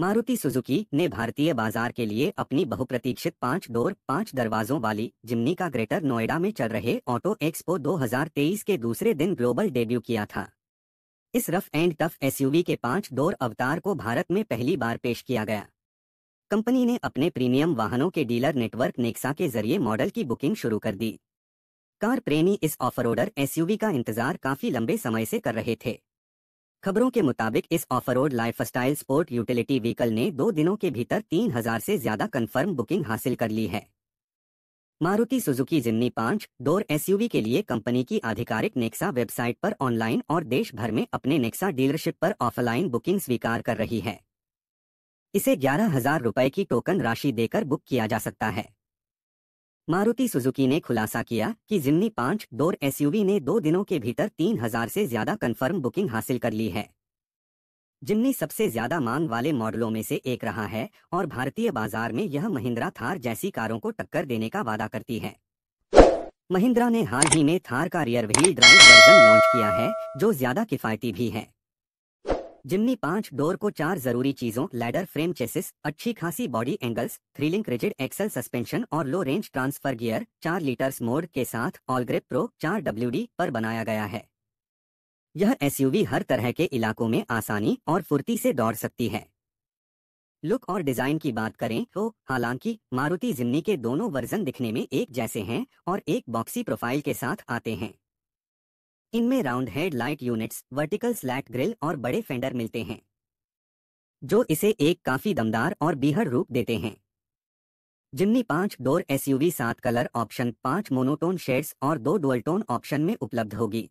Maruti Suzuki ने भारतीय बाजार के लिए अपनी बहुप्रतीक्षित पांच डोर पांच दरवाजों वाली जिमनी का ग्रेटर नोएडा में चल रहे ऑटो एक्सपो 2023 के दूसरे दिन ग्लोबल डेब्यू किया था इस रफ एंड टफ एसयूवी के पांच डोर अवतार को भारत में पहली बार पेश किया गया कंपनी ने अपने प्रीमियम वाहनों के डीलर नेटवर्क नेक्सा के जरिए मॉडल की बुकिंग शुरू कर दी कार प्रेमी इस ऑफरोडर एसयूवी का इंतजार काफी लंबे समय से कर रहे थे खबरों के मुताबिक इस off road style sport utility vehicle ने दो दिनों के भीतर तीन हजार से ज्यादा कंफर्म बुकिंग हासिल कर ली है मारुति सुजुकी जिमनी पांच डोर एसयूवी के लिए कंपनी की आधिकारिक नेक्सा वेबसाइट पर ऑनलाइन और देश भर में अपने नेक्सा डीलरशिप पर ऑफलाइन बुकिंग स्वीकार कर रही है इसे ग्यारह हजार रुपए की टोकन राशि देकर बुक किया जा सकता है मारुति सुजुकी ने खुलासा किया कि जिमनी पांच डोर एसयूवी ने दो दिनों के भीतर तीन हजार से ज्यादा कंफर्म बुकिंग हासिल कर ली है जिमनी सबसे ज्यादा मांग वाले मॉडलों में से एक रहा है और भारतीय बाजार में यह महिंद्रा थार जैसी कारों को टक्कर देने का वादा करती है महिंद्रा ने हाल ही में थार का rear wheel drive version launch किया है जो ज्यादा किफायती भी है जिमनी पांच डोर को चार जरूरी चीजों लैडर फ्रेम चेसिस अच्छी खासी body angles thrilling rigid axle suspension और लो रेंज ट्रांसफर गियर चार लीटर्स मोड के साथ ऑल ग्रिप प्रो चार डब्ल्यू पर बनाया गया है यह एसयूवी हर तरह के इलाकों में आसानी और फुर्ती से दौड़ सकती है लुक और डिजाइन की बात करें तो हालांकि मारुति जिमनी के दोनों वर्जन दिखने में एक जैसे हैं और एक बॉक्सी प्रोफाइल के साथ आते हैं इनमें round head light units vertical slat grille और बड़े फेंडर मिलते हैं जो इसे एक काफी दमदार और बीहर रूप देते हैं जिमनी पांच डोर एसयूवी सात कलर ऑप्शन पांच मोनोटोन शेड्स और दो डोल्टोन ऑप्शन में उपलब्ध होगी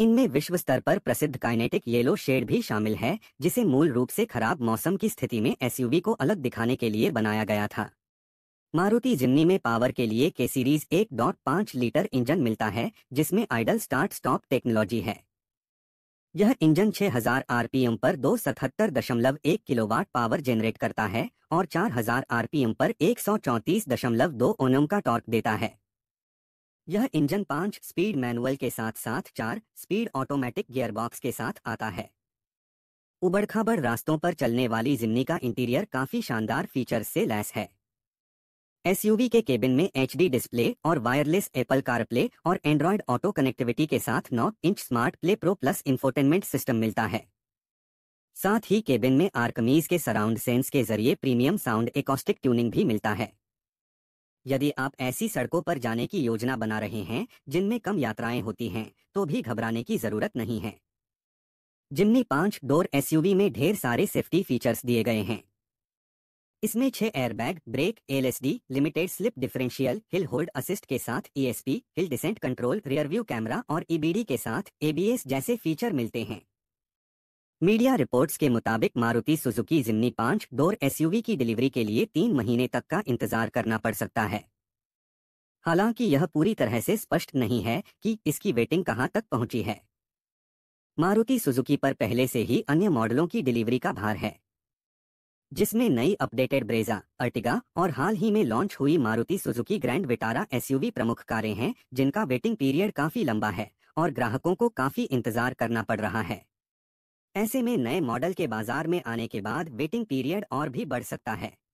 इनमें विश्व स्तर पर प्रसिद्ध काइनेटिक येलो शेड भी शामिल है जिसे मूल रूप से खराब मौसम की स्थिति में एसयूवी को अलग दिखाने के लिए बनाया गया था मारुति जिमनी में पावर के लिए के सीरीज 1.5 लीटर इंजन मिलता है जिसमें आइडल स्टार्ट स्टॉप टेक्नोलॉजी है यह इंजन 6000 आरपीएम पर दो सतहत्तर दशमलव एक किलोवाट पावर जेनरेट करता है और 4000 आरपीएम पर एक सौ चौंतीस दशमलव दो ओनम का टॉर्क देता है यह इंजन पांच स्पीड मैनुअल के साथ साथ चार स्पीड ऑटोमेटिक गियरबॉक्स के साथ आता है उबड़खाबड़ रास्तों पर चलने वाली जिमनी का इंटीरियर काफी शानदार फीचर से लैस है एसयूवी के केबिन में एच डिस्प्ले और वायरलेस एप्पल कारप्ले और एंड्रॉयड ऑटो कनेक्टिविटी के साथ 9 inch smart play pro plus infotainment system मिलता है साथ ही केबिन में आर्कमीज के सराउंड सेंस के जरिए प्रीमियम साउंड एकॉस्टिक ट्यूनिंग भी मिलता है यदि आप ऐसी सड़कों पर जाने की योजना बना रहे हैं जिनमें कम यात्राएं होती हैं तो भी घबराने की जरूरत नहीं है जिमनी पांच डोर एसयूवी में ढेर सारे सेफ्टी फीचर्स दिए गए हैं इसमें छह airbag brake LSD limited slip differential hill hold assist के साथ ESP hill descent control rearview camera और ईबीडी e के साथ एबीएस जैसे फीचर मिलते हैं मीडिया रिपोर्ट्स के मुताबिक मारुति सुजुकी जिमनी पांच डोर एसयूवी की डिलीवरी के लिए तीन महीने तक का इंतजार करना पड़ सकता है हालांकि यह पूरी तरह से स्पष्ट नहीं है कि इसकी वेटिंग कहां तक पहुंची है मारुति सुजुकी पर पहले से ही अन्य मॉडलों की डिलीवरी का भार है जिसमें नई अपडेटेड ब्रेजा अर्टिगा और हाल ही में लॉन्च हुई Maruti Suzuki grand Vitara SUV प्रमुख कारें हैं जिनका वेटिंग पीरियड काफी लंबा है और ग्राहकों को काफी इंतजार करना पड़ रहा है ऐसे में नए मॉडल के बाजार में आने के बाद वेटिंग पीरियड और भी बढ़ सकता है